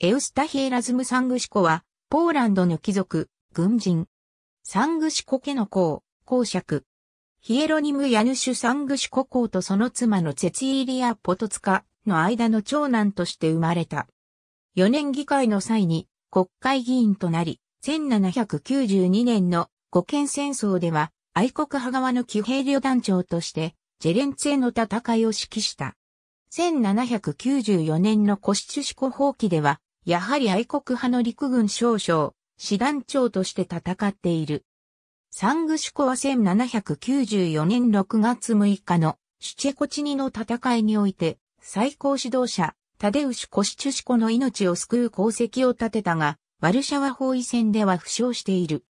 エウスタヒエラズム・サングシコは、ポーランドの貴族、軍人。サングシコ家の公、公爵。ヒエロニム・ヤヌシュ・サングシコ公とその妻のツツイーリア・ポトツカの間の長男として生まれた。4年議会の際に国会議員となり、1792年の五県戦争では愛国派側の騎兵旅団長としてジェレンツェの戦いを指揮した。1794年のコシチュシコ放棄ではやはり愛国派の陸軍少将、師団長として戦っている。サングシュコは1794年6月6日のシュチェコチニの戦いにおいて、最高指導者、タデウシュ・コシチュシコの命を救う功績を立てたが、ワルシャワ包囲戦では負傷している。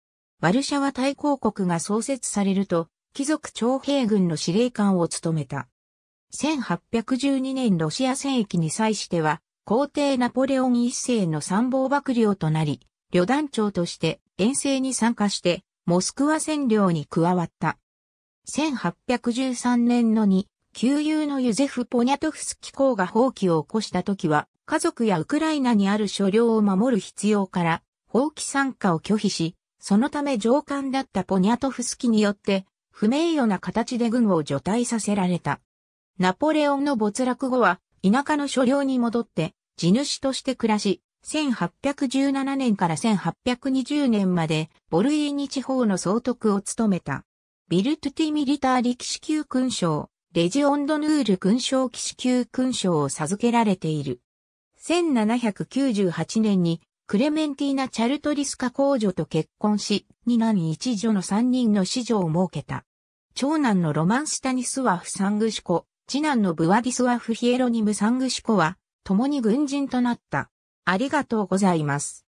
ワルシャワ大公国が創設されると、貴族徴兵軍の司令官を務めた。1812年ロシア戦役に際しては、皇帝ナポレオン一世の参謀幕僚となり、旅団長として遠征に参加して、モスクワ占領に加わった。1813年のに、旧友のユゼフ・ポニャトフスキ公が放棄を起こした時は、家族やウクライナにある所領を守る必要から、放棄参加を拒否し、そのため上官だったポニャトフスキによって、不名誉な形で軍を除隊させられた。ナポレオンの没落後は、田舎の所領に戻って、地主として暮らし、1817年から1820年まで、ボルイーニ地方の総督を務めた。ビルトゥティミリターリ騎士級勲章、レジオンドヌール勲章騎士級勲章を授けられている。1798年に、クレメンティーナ・チャルトリスカ公女と結婚し、二男一女の三人の子女を設けた。長男のロマン・スタニスワフ・サングシコ、次男のブワディスワフ・ヒエロニム・サングシコは、共に軍人となった。ありがとうございます。